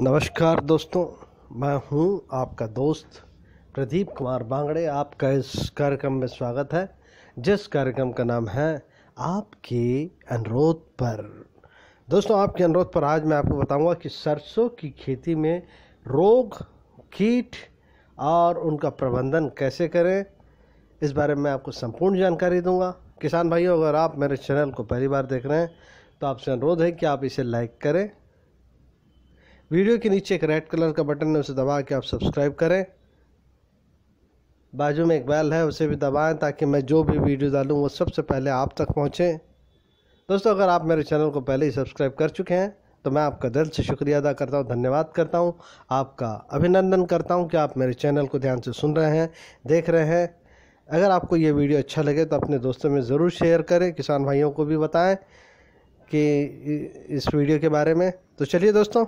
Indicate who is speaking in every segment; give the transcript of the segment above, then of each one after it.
Speaker 1: नमस्कार दोस्तों मैं हूं आपका दोस्त प्रदीप कुमार बांगड़े आपका इस कार्यक्रम में स्वागत है जिस कार्यक्रम का नाम है आपके अनुरोध पर दोस्तों आपके अनुरोध पर आज मैं आपको बताऊंगा कि सरसों की खेती में रोग कीट और उनका प्रबंधन कैसे करें इस बारे में आपको संपूर्ण जानकारी दूंगा किसान भाइयों अगर आप मेरे चैनल को पहली बार देख रहे हैं तो आपसे अनुरोध है कि आप इसे लाइक करें वीडियो के नीचे एक रेड कलर का बटन है उसे दबा के आप सब्सक्राइब करें बाजू में एक बैल है उसे भी दबाएं ताकि मैं जो भी वीडियो डालूँ वो सबसे पहले आप तक पहुंचे दोस्तों अगर आप मेरे चैनल को पहले ही सब्सक्राइब कर चुके हैं तो मैं आपका दिल से शुक्रिया अदा करता हूँ धन्यवाद करता हूँ आपका अभिनंदन करता हूँ कि आप मेरे चैनल को ध्यान से सुन रहे हैं देख रहे हैं अगर आपको ये वीडियो अच्छा लगे तो अपने दोस्तों में ज़रूर शेयर करें किसान भाइयों को भी बताएँ कि इस वीडियो के बारे में तो चलिए दोस्तों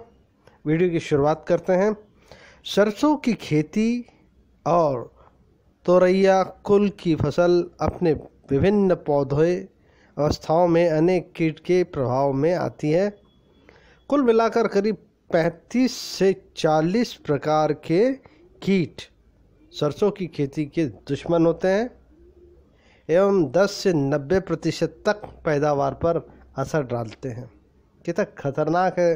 Speaker 1: वीडियो की शुरुआत करते हैं सरसों की खेती और तोरैया कुल की फसल अपने विभिन्न पौधे अवस्थाओं में अनेक कीट के प्रभाव में आती है कुल मिलाकर करीब 35 से 40 प्रकार के कीट सरसों की खेती के दुश्मन होते हैं एवं 10 से 90 प्रतिशत तक पैदावार पर असर डालते हैं कितना खतरनाक है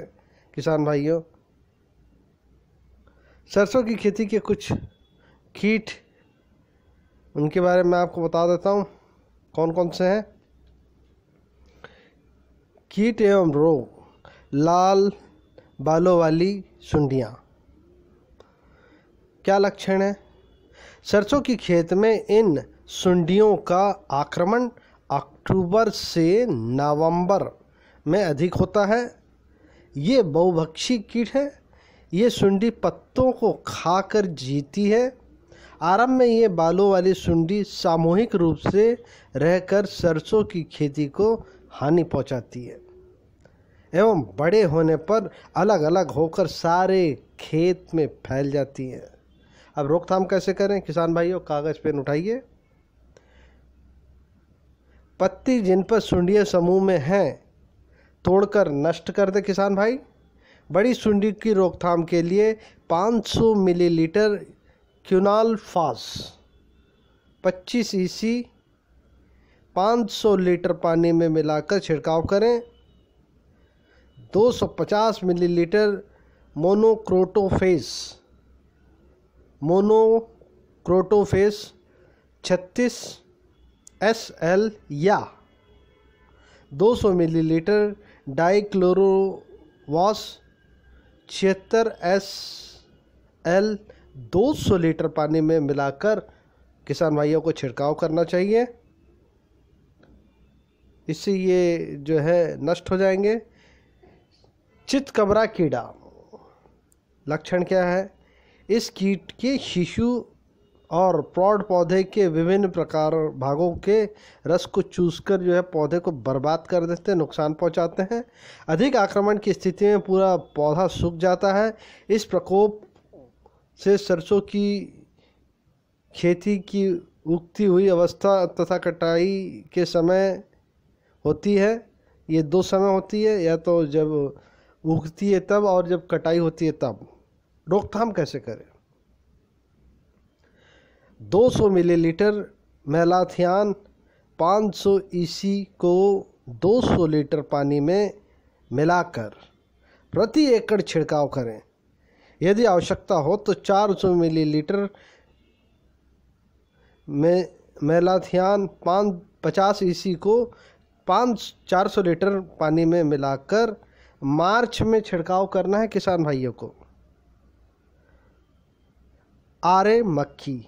Speaker 1: किसान भाइयों सरसों की खेती के कुछ कीट उनके बारे में आपको बता देता हूँ कौन कौन से हैं कीट एवं रोग लाल बालों वाली सुंडियाँ क्या लक्षण है सरसों की खेत में इन सुंडियों का आक्रमण अक्टूबर से नवंबर में अधिक होता है ये बहुभक्षी कीट है ये सुंडी पत्तों को खाकर जीती है आरंभ में ये बालों वाली सुंडी सामूहिक रूप से रहकर सरसों की खेती को हानि पहुंचाती है एवं बड़े होने पर अलग अलग होकर सारे खेत में फैल जाती है अब रोकथाम कैसे करें किसान भाइयों कागज़ पेन उठाइए पत्ती जिन पर सुंडिया समूह में हैं तोड़कर नष्ट कर दे किसान भाई बड़ी सुंडी की रोकथाम के लिए 500 मिलीलीटर क्यूनाल फास पच्चीस ईसी e 500 लीटर पानी में मिलाकर छिड़काव करें 250 millilitre monocrotophos monocrotophos 36 S L या 200 मिलीलीटर डाइक्लोरोवास छिहत्तर एस एल दो सौ लीटर पानी में मिलाकर किसान भाइयों को छिड़काव करना चाहिए इससे ये जो है नष्ट हो जाएंगे चितकबरा कीड़ा लक्षण क्या है इस कीट के शिशु और प्रौढ़ पौधे के विभिन्न प्रकार भागों के रस को चूसकर जो है पौधे को बर्बाद कर देते हैं नुकसान पहुंचाते हैं अधिक आक्रमण की स्थिति में पूरा पौधा सूख जाता है इस प्रकोप से सरसों की खेती की उगती हुई अवस्था तथा कटाई के समय होती है ये दो समय होती है या तो जब उगती है तब और जब कटाई होती है तब रोकथाम कैसे करें 200 मिलीलीटर मैलाथियान 500 सौ को 200 लीटर पानी में मिलाकर प्रति एकड़ छिड़काव करें यदि आवश्यकता हो तो 400 मिलीलीटर में मेलाथियान पाँच पचास ईसी को पाँच चार सौ लीटर पानी में मिलाकर मार्च में छिड़काव करना है किसान भाइयों को आरे मक्खी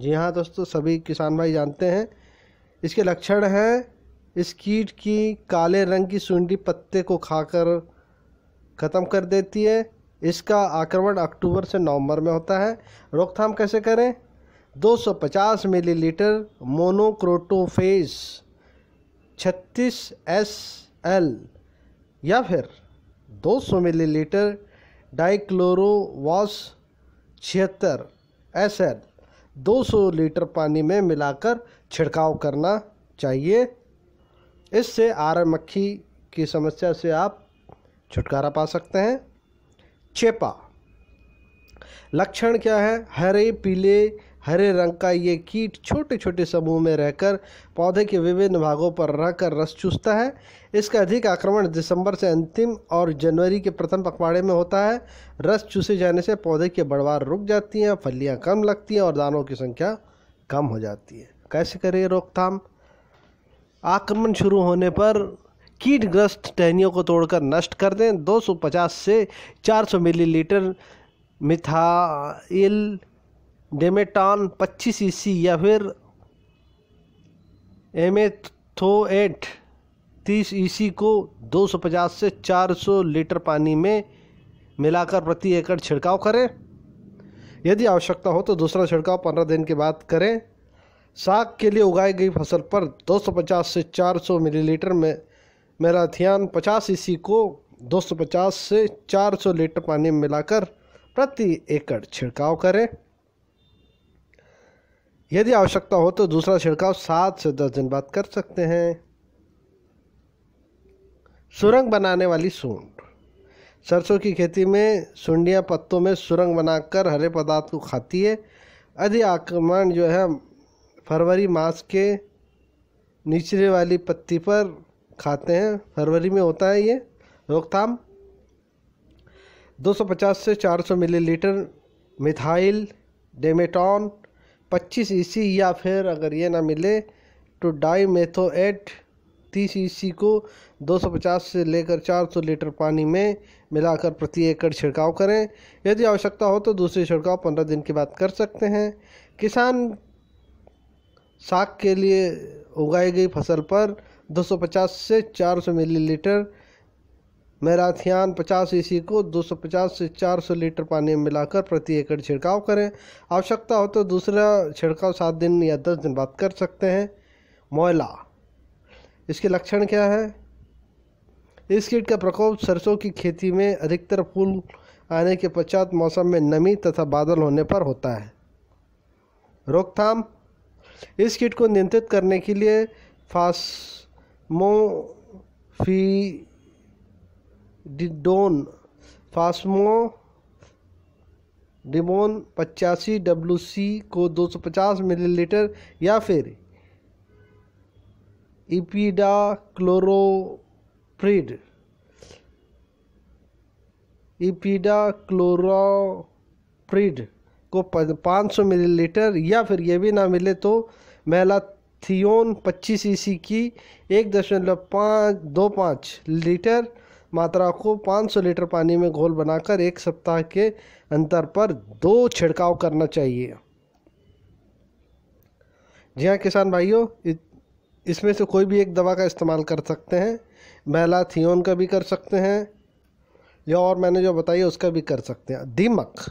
Speaker 1: जी हाँ दोस्तों सभी किसान भाई जानते हैं इसके लक्षण हैं इस कीट की काले रंग की सूंडी पत्ते को खाकर ख़त्म कर देती है इसका आक्रमण अक्टूबर से नवंबर में होता है रोकथाम कैसे करें 250 मिलीलीटर मोनोक्रोटोफेस 36 एस एल या फिर 200 मिलीलीटर डाइक्लोरोवास छिहत्तर एस एल 200 लीटर पानी में मिलाकर छिड़काव करना चाहिए इससे आर मक्खी की समस्या से आप छुटकारा पा सकते हैं चेपा लक्षण क्या है हरे पीले हरे रंग का ये कीट छोटे छोटे समूह में रहकर पौधे के विभिन्न भागों पर रहकर रस चूसता है इसका अधिक आक्रमण दिसंबर से अंतिम और जनवरी के प्रथम पखवाड़े में होता है रस चूसे जाने से पौधे की बढ़वार रुक जाती हैं फलियाँ कम लगती हैं और दानों की संख्या कम हो जाती है कैसे करें रोकथाम आक्रमण शुरू होने पर कीटग्रस्त टहनियों को तोड़कर नष्ट कर दें 250 से 400 मिलीलीटर मिथाइल डेमेटान 25 ईसी या फिर एमेथोएट 30 ईसी को 250 से 400 लीटर पानी में मिलाकर प्रति एकड़ छिड़काव करें यदि आवश्यकता हो तो दूसरा छिड़काव 15 दिन के बाद करें साग के लिए उगाई गई फसल पर 250 से 400 मिलीलीटर में मैराथियान 50 ईसी को 250 से 400 लीटर पानी मिलाकर प्रति एकड़ छिड़काव करें यदि आवश्यकता हो तो दूसरा छिड़काव सात से दस दिन बाद कर सकते हैं सुरंग बनाने वाली सूंड सरसों की खेती में सुंडियाँ पत्तों में सुरंग बनाकर हरे पदार्थ को खाती है अधि आक्रमण जो है फरवरी मास के निचले वाली पत्ती पर खाते हैं फरवरी में होता है ये रोकथाम 250 से 400 मिलीलीटर मिथाइल डेमेटॉन पच्चीस ईसी या फिर अगर ये ना मिले तो डाई मेथो एट तीस ईसी को 250 से लेकर 400 लीटर पानी में मिलाकर प्रति एकड़ छिड़काव करें यदि आवश्यकता हो तो दूसरे छिड़काव 15 दिन के बाद कर सकते हैं किसान साग के लिए उगाई गई फसल पर 250 से 400 मिलीलीटर मैराथियान 50 ईसी को 250 से 400 लीटर पानी में मिलाकर प्रति एकड़ छिड़काव करें आवश्यकता हो तो दूसरा छिड़काव सात दिन या दस दिन बाद कर सकते हैं मोयला इसके लक्षण क्या है इस कीट का प्रकोप सरसों की खेती में अधिकतर फूल आने के पश्चात मौसम में नमी तथा बादल होने पर होता है रोकथाम इस कीट को नियंत्रित करने के लिए फास्मोफी डिडोन फास्मो डिमोन पचासी डब्ल्यू सी को 250 मिलीलीटर या फिर इपीडा क्लोरोप्रिड इपीडा क्लोरोप्रिड को 500 मिलीलीटर या फिर ये भी ना मिले तो मेलाथियोन थियोन पच्चीस ईसी की एक दशमलव पाँच दो पाँच लीटर मात्रा को 500 लीटर पानी में घोल बनाकर एक सप्ताह के अंतर पर दो छिड़काव करना चाहिए जी हाँ किसान भाइयों इसमें से कोई भी एक दवा का इस्तेमाल कर सकते हैं महिला थियोन का भी कर सकते हैं या और मैंने जो बताई उसका भी कर सकते हैं दीमक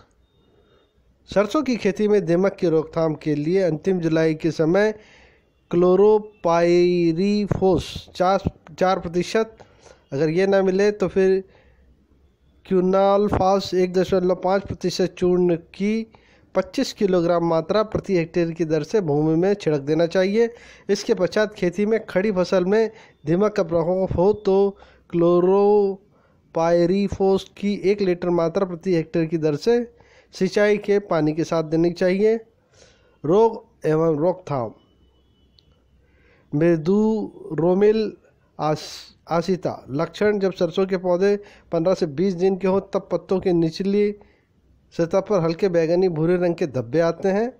Speaker 1: सरसों की खेती में दीमक की रोकथाम के लिए अंतिम जुलाई के समय क्लोरोपायरीफोस चार चार प्रतिशत अगर ये ना मिले तो फिर क्यूनाल फास एक दशमलव पाँच प्रतिशत चूर्ण की 25 किलोग्राम मात्रा प्रति हेक्टेयर की दर से भूमि में छिड़क देना चाहिए इसके पश्चात खेती में खड़ी फसल में दीमक का प्रभाव हो तो क्लोरोपायरीफोस की एक लीटर मात्रा प्रति हेक्टेयर की दर से सिंचाई के पानी के साथ देनी चाहिए रोग एवं रोकथाम मृदु रोमिल आस आशिता लक्षण जब सरसों के पौधे पंद्रह से बीस दिन के हों तब पत्तों के निचली सतह पर हल्के बैगनी भूरे रंग के धब्बे आते हैं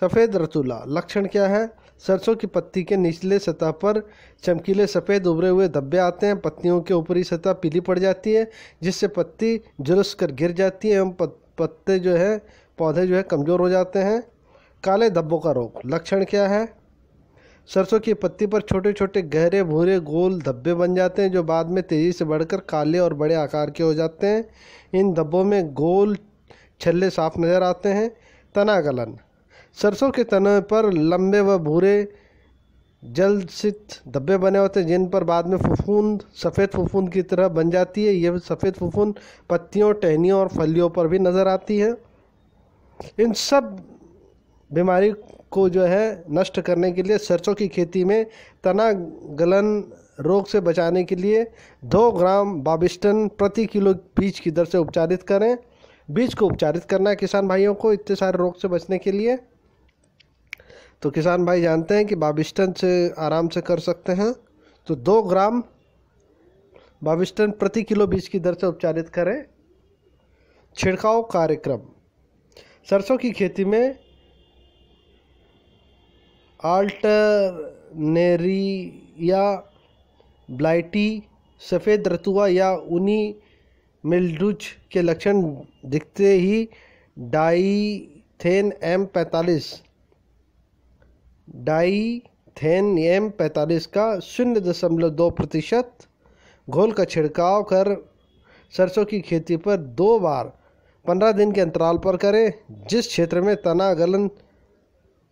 Speaker 1: सफ़ेद रतूला लक्षण क्या है सरसों की पत्ती के निचले सतह पर चमकीले सफ़ेद उभरे हुए धब्बे आते हैं पत्तियों के ऊपरी सतह पीली पड़ जाती है जिससे पत्ती जुलस कर गिर जाती है एवं पत्ते जो है पौधे जो है कमज़ोर हो जाते हैं काले धब्बों का रोग लक्षण क्या है सरसों की पत्ती पर छोटे छोटे गहरे भूरे गोल धब्बे बन जाते हैं जो बाद में तेज़ी से बढ़कर काले और बड़े आकार के हो जाते हैं इन धब्बों में गोल छल्ले साफ नज़र आते हैं तना गलन सरसों के तने पर लंबे व भूरे जलसित धब्बे बने होते हैं जिन पर बाद में फफूंद सफ़ेद फफूंद की तरह बन जाती है यह सफ़ेद फफूंद पत्तियों टहनियों और फलियों पर भी नज़र आती है इन सब बीमारी को जो है नष्ट करने के लिए सरसों की खेती में तना गलन रोग से बचाने के लिए दो ग्राम बाबिस्टन प्रति किलो बीज की दर से उपचारित करें बीज को उपचारित करना है किसान भाइयों को इतने सारे रोग से बचने के लिए तो किसान भाई जानते हैं कि बाबिस्टन से आराम से कर सकते हैं तो दो ग्राम बाबिस्टन प्रति किलो बीज की दर से उपचारित करें छिड़काव कार्यक्रम सरसों की खेती में अल्टरनेरिया ब्लाइटी सफ़ेद रतुआ या ऊनी मिल्डुज के लक्षण दिखते ही डाईथेन एम पैंतालीस डाईथेन एम पैंतालीस का शून्य दशमलव दो प्रतिशत घोल का छिड़काव कर सरसों की खेती पर दो बार पंद्रह दिन के अंतराल पर करें जिस क्षेत्र में तना गलन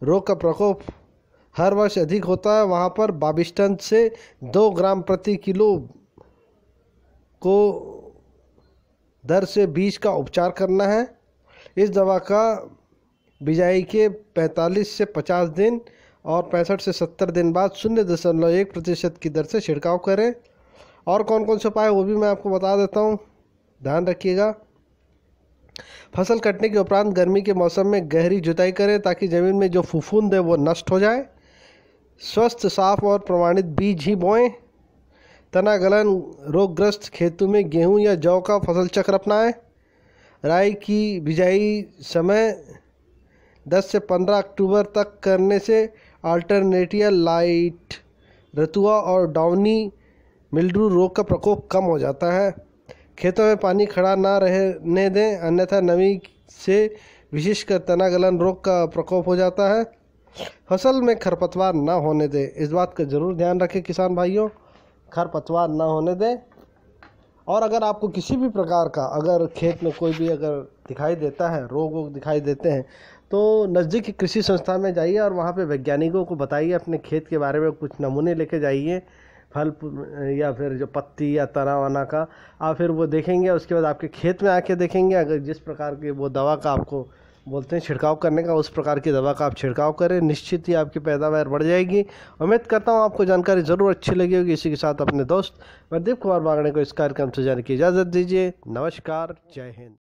Speaker 1: रोग का प्रकोप हर वर्ष अधिक होता है वहाँ पर बाबिस्टन से दो ग्राम प्रति किलो को दर से बीज का उपचार करना है इस दवा का बिजाई के 45 से 50 दिन और पैंसठ से 70 दिन बाद शून्य दशमलव एक प्रतिशत की दर से छिड़काव करें और कौन कौन से उपाय वो भी मैं आपको बता देता हूँ ध्यान रखिएगा फसल कटने के उपरांत गर्मी के मौसम में गहरी जुताई करें ताकि ज़मीन में जो फफूंद है वो नष्ट हो जाए स्वस्थ साफ और प्रमाणित बीज ही बोएं तना गलन रोगग्रस्त खेतों में गेहूं या जौ का फसल चक्र अपनाएं राई की बिजाई समय 10 से 15 अक्टूबर तक करने से अल्टरनेटिया लाइट रतुआ और डाउनी मिल्ड्रू रोग का प्रकोप कम हो जाता है खेतों में पानी खड़ा ना रहने दें अन्यथा नमी से विशेषकर तना गलन रोग का प्रकोप हो जाता है फसल में खरपतवार ना होने दें इस बात का ज़रूर ध्यान रखें किसान भाइयों खरपतवार ना होने दें और अगर आपको किसी भी प्रकार का अगर खेत में कोई भी अगर दिखाई देता है रोग वोग दिखाई देते हैं तो नज़दीक की कृषि संस्था में जाइए और वहाँ पे वैज्ञानिकों को बताइए अपने खेत के बारे में कुछ नमूने लेके जाइए फल या फिर जो पत्ती या तना वना का आप फिर वो देखेंगे उसके बाद आपके खेत में आके देखेंगे अगर जिस प्रकार की वो दवा का आपको बोलते हैं छिड़काव करने का उस प्रकार की दवा का आप छिड़काव करें निश्चित ही आपकी पैदावार बढ़ जाएगी उम्मीद करता हूँ आपको जानकारी ज़रूर अच्छी लगी होगी इसी के साथ अपने दोस्त प्रदीप कुमार बागड़े को इस कार्यक्रम से जाने की इजाज़त दीजिए नमस्कार जय हिंद